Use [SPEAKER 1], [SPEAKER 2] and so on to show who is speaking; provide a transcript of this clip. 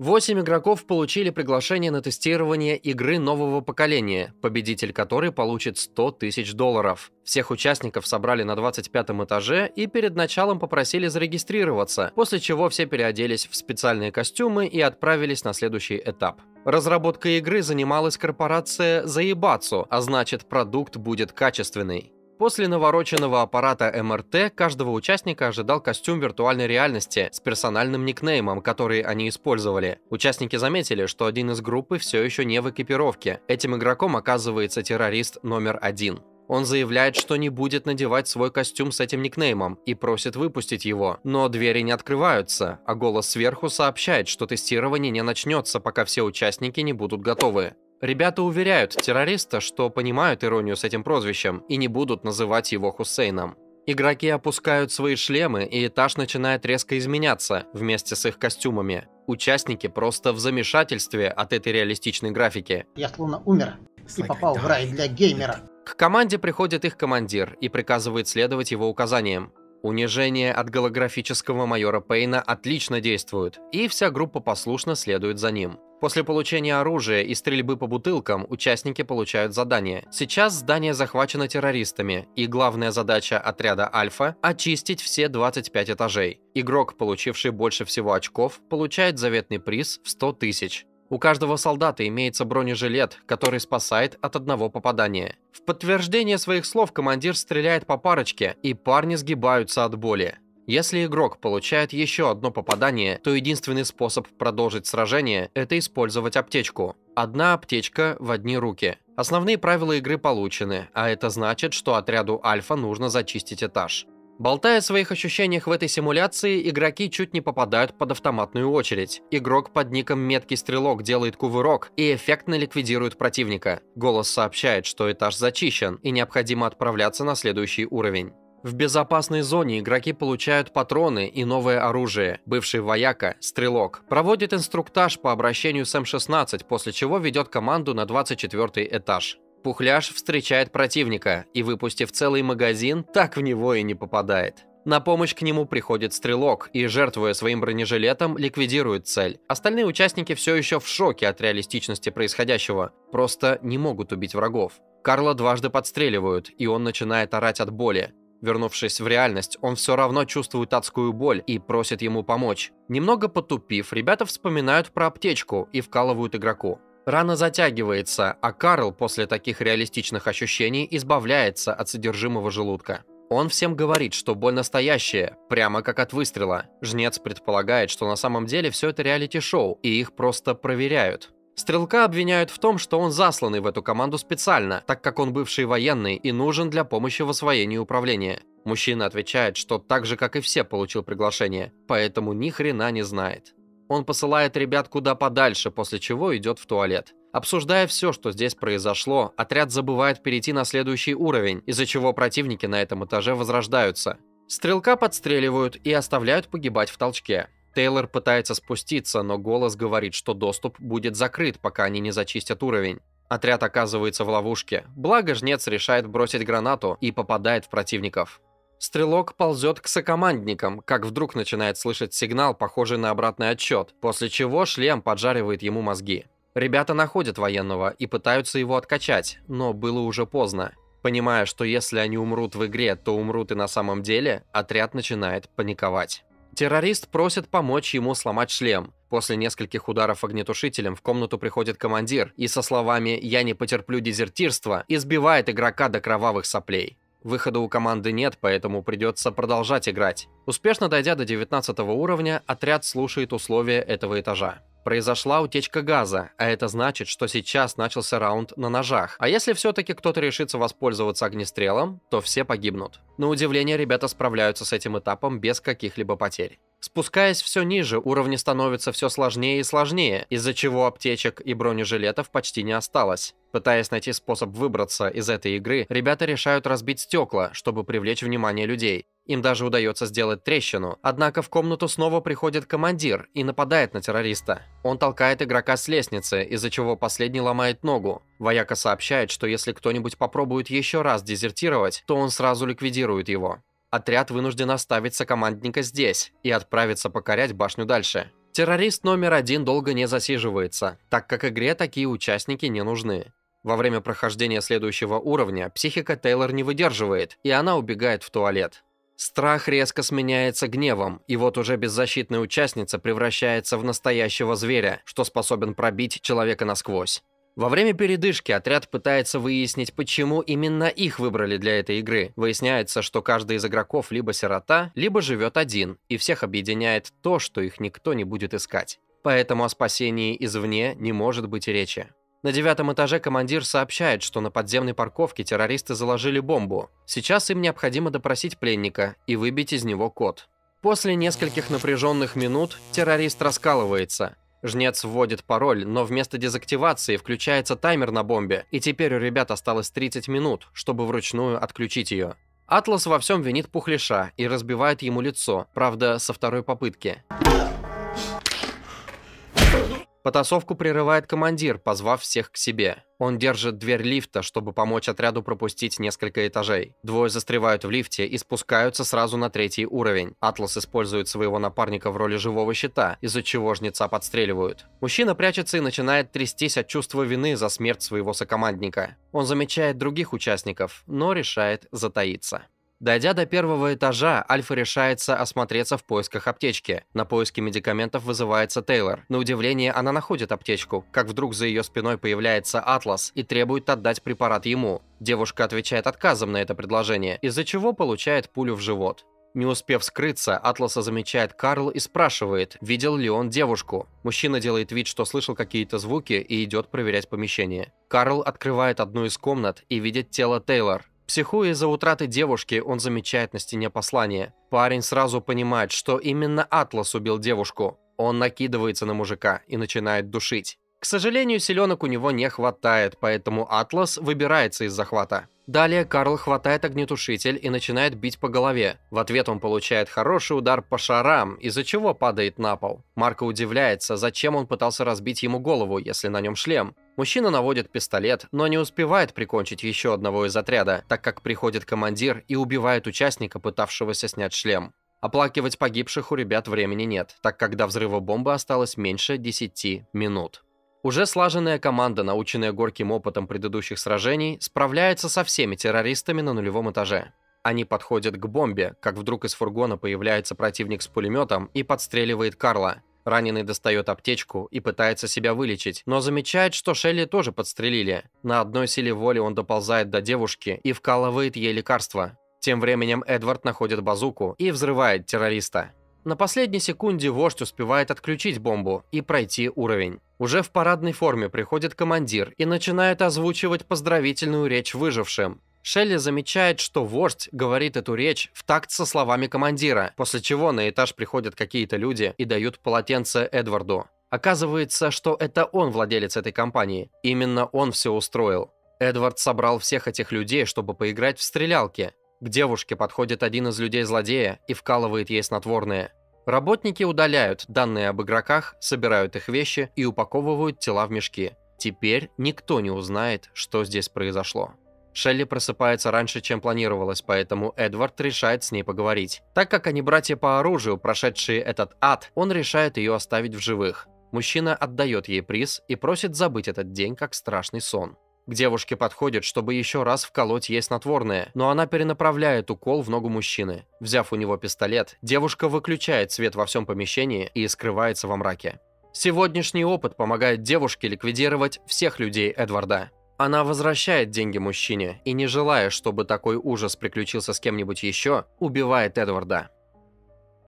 [SPEAKER 1] Восемь игроков получили приглашение на тестирование игры нового поколения, победитель которой получит 100 тысяч долларов. Всех участников собрали на 25 этаже и перед началом попросили зарегистрироваться, после чего все переоделись в специальные костюмы и отправились на следующий этап. Разработкой игры занималась корпорация Заебацу, а значит продукт будет качественный. После навороченного аппарата МРТ каждого участника ожидал костюм виртуальной реальности с персональным никнеймом, который они использовали. Участники заметили, что один из группы все еще не в экипировке. Этим игроком оказывается террорист номер один. Он заявляет, что не будет надевать свой костюм с этим никнеймом и просит выпустить его. Но двери не открываются, а голос сверху сообщает, что тестирование не начнется, пока все участники не будут готовы. Ребята уверяют террориста, что понимают иронию с этим прозвищем и не будут называть его Хусейном. Игроки опускают свои шлемы, и этаж начинает резко изменяться вместе с их костюмами. Участники просто в замешательстве от этой реалистичной графики. Я словно умер и попал в рай для геймера. К команде приходит их командир и приказывает следовать его указаниям. Унижение от голографического майора Пейна отлично действует, и вся группа послушно следует за ним. После получения оружия и стрельбы по бутылкам участники получают задание. Сейчас здание захвачено террористами, и главная задача отряда Альфа – очистить все 25 этажей. Игрок, получивший больше всего очков, получает заветный приз в 100 тысяч. У каждого солдата имеется бронежилет, который спасает от одного попадания. В подтверждение своих слов командир стреляет по парочке, и парни сгибаются от боли. Если игрок получает еще одно попадание, то единственный способ продолжить сражение – это использовать аптечку. Одна аптечка в одни руки. Основные правила игры получены, а это значит, что отряду Альфа нужно зачистить этаж. Болтая о своих ощущениях в этой симуляции, игроки чуть не попадают под автоматную очередь. Игрок под ником «Меткий стрелок» делает кувырок и эффектно ликвидирует противника. Голос сообщает, что этаж зачищен и необходимо отправляться на следующий уровень. В безопасной зоне игроки получают патроны и новое оружие. Бывший вояка, стрелок, проводит инструктаж по обращению с М-16, эм после чего ведет команду на 24 этаж. Пухляш встречает противника и, выпустив целый магазин, так в него и не попадает. На помощь к нему приходит стрелок и, жертвуя своим бронежилетом, ликвидирует цель. Остальные участники все еще в шоке от реалистичности происходящего, просто не могут убить врагов. Карла дважды подстреливают, и он начинает орать от боли. Вернувшись в реальность, он все равно чувствует адскую боль и просит ему помочь. Немного потупив, ребята вспоминают про аптечку и вкалывают игроку. Рана затягивается, а Карл после таких реалистичных ощущений избавляется от содержимого желудка. Он всем говорит, что боль настоящая, прямо как от выстрела. Жнец предполагает, что на самом деле все это реалити-шоу, и их просто проверяют. Стрелка обвиняют в том, что он засланный в эту команду специально, так как он бывший военный и нужен для помощи в освоении управления. Мужчина отвечает, что так же, как и все, получил приглашение, поэтому ни хрена не знает. Он посылает ребят куда подальше, после чего идет в туалет. Обсуждая все, что здесь произошло, отряд забывает перейти на следующий уровень, из-за чего противники на этом этаже возрождаются. Стрелка подстреливают и оставляют погибать в толчке. Тейлор пытается спуститься, но голос говорит, что доступ будет закрыт, пока они не зачистят уровень. Отряд оказывается в ловушке. Благо жнец решает бросить гранату и попадает в противников. Стрелок ползет к сокомандникам, как вдруг начинает слышать сигнал, похожий на обратный отчет, после чего шлем поджаривает ему мозги. Ребята находят военного и пытаются его откачать, но было уже поздно. Понимая, что если они умрут в игре, то умрут и на самом деле, отряд начинает паниковать. Террорист просит помочь ему сломать шлем. После нескольких ударов огнетушителем в комнату приходит командир и со словами «Я не потерплю дезертирства» избивает игрока до кровавых соплей. Выхода у команды нет, поэтому придется продолжать играть. Успешно дойдя до 19 уровня, отряд слушает условия этого этажа. Произошла утечка газа, а это значит, что сейчас начался раунд на ножах. А если все-таки кто-то решится воспользоваться огнестрелом, то все погибнут. На удивление, ребята справляются с этим этапом без каких-либо потерь. Спускаясь все ниже, уровни становятся все сложнее и сложнее, из-за чего аптечек и бронежилетов почти не осталось. Пытаясь найти способ выбраться из этой игры, ребята решают разбить стекла, чтобы привлечь внимание людей. Им даже удается сделать трещину, однако в комнату снова приходит командир и нападает на террориста. Он толкает игрока с лестницы, из-за чего последний ломает ногу. Вояка сообщает, что если кто-нибудь попробует еще раз дезертировать, то он сразу ликвидирует его. Отряд вынужден оставить командника здесь и отправиться покорять башню дальше. Террорист номер один долго не засиживается, так как игре такие участники не нужны. Во время прохождения следующего уровня психика Тейлор не выдерживает, и она убегает в туалет. Страх резко сменяется гневом, и вот уже беззащитная участница превращается в настоящего зверя, что способен пробить человека насквозь. Во время передышки отряд пытается выяснить, почему именно их выбрали для этой игры. Выясняется, что каждый из игроков либо сирота, либо живет один, и всех объединяет то, что их никто не будет искать. Поэтому о спасении извне не может быть речи. На девятом этаже командир сообщает, что на подземной парковке террористы заложили бомбу. Сейчас им необходимо допросить пленника и выбить из него код. После нескольких напряженных минут террорист раскалывается. Жнец вводит пароль, но вместо дезактивации включается таймер на бомбе, и теперь у ребят осталось 30 минут, чтобы вручную отключить ее. Атлас во всем винит Пухлиша и разбивает ему лицо, правда, со второй попытки. Потасовку прерывает командир, позвав всех к себе. Он держит дверь лифта, чтобы помочь отряду пропустить несколько этажей. Двое застревают в лифте и спускаются сразу на третий уровень. Атлас использует своего напарника в роли живого щита, из-за чего жнеца подстреливают. Мужчина прячется и начинает трястись от чувства вины за смерть своего сокомандника. Он замечает других участников, но решает затаиться. Дойдя до первого этажа, Альфа решается осмотреться в поисках аптечки. На поиски медикаментов вызывается Тейлор. На удивление, она находит аптечку, как вдруг за ее спиной появляется Атлас и требует отдать препарат ему. Девушка отвечает отказом на это предложение, из-за чего получает пулю в живот. Не успев скрыться, Атласа замечает Карл и спрашивает, видел ли он девушку. Мужчина делает вид, что слышал какие-то звуки и идет проверять помещение. Карл открывает одну из комнат и видит тело Тейлор. Психуя из-за утраты девушки, он замечает на стене послание. Парень сразу понимает, что именно Атлас убил девушку. Он накидывается на мужика и начинает душить. К сожалению, селенок у него не хватает, поэтому Атлас выбирается из захвата. Далее Карл хватает огнетушитель и начинает бить по голове. В ответ он получает хороший удар по шарам, из-за чего падает на пол. Марко удивляется, зачем он пытался разбить ему голову, если на нем шлем. Мужчина наводит пистолет, но не успевает прикончить еще одного из отряда, так как приходит командир и убивает участника, пытавшегося снять шлем. Оплакивать погибших у ребят времени нет, так как до взрыва бомбы осталось меньше 10 минут. Уже слаженная команда, наученная горьким опытом предыдущих сражений, справляется со всеми террористами на нулевом этаже. Они подходят к бомбе, как вдруг из фургона появляется противник с пулеметом и подстреливает Карла. Раненый достает аптечку и пытается себя вылечить, но замечает, что Шелли тоже подстрелили. На одной силе воли он доползает до девушки и вкалывает ей лекарства. Тем временем Эдвард находит базуку и взрывает террориста. На последней секунде вождь успевает отключить бомбу и пройти уровень. Уже в парадной форме приходит командир и начинает озвучивать поздравительную речь выжившим. Шелли замечает, что вождь говорит эту речь в такт со словами командира, после чего на этаж приходят какие-то люди и дают полотенце Эдварду. Оказывается, что это он владелец этой компании. Именно он все устроил. Эдвард собрал всех этих людей, чтобы поиграть в стрелялки. К девушке подходит один из людей-злодея и вкалывает ей снотворное. Работники удаляют данные об игроках, собирают их вещи и упаковывают тела в мешки. Теперь никто не узнает, что здесь произошло. Шелли просыпается раньше, чем планировалось, поэтому Эдвард решает с ней поговорить. Так как они братья по оружию, прошедшие этот ад, он решает ее оставить в живых. Мужчина отдает ей приз и просит забыть этот день как страшный сон. К девушке подходит, чтобы еще раз вколоть ей снотворное, но она перенаправляет укол в ногу мужчины. Взяв у него пистолет, девушка выключает свет во всем помещении и скрывается во мраке. Сегодняшний опыт помогает девушке ликвидировать всех людей Эдварда. Она возвращает деньги мужчине и, не желая, чтобы такой ужас приключился с кем-нибудь еще, убивает Эдварда.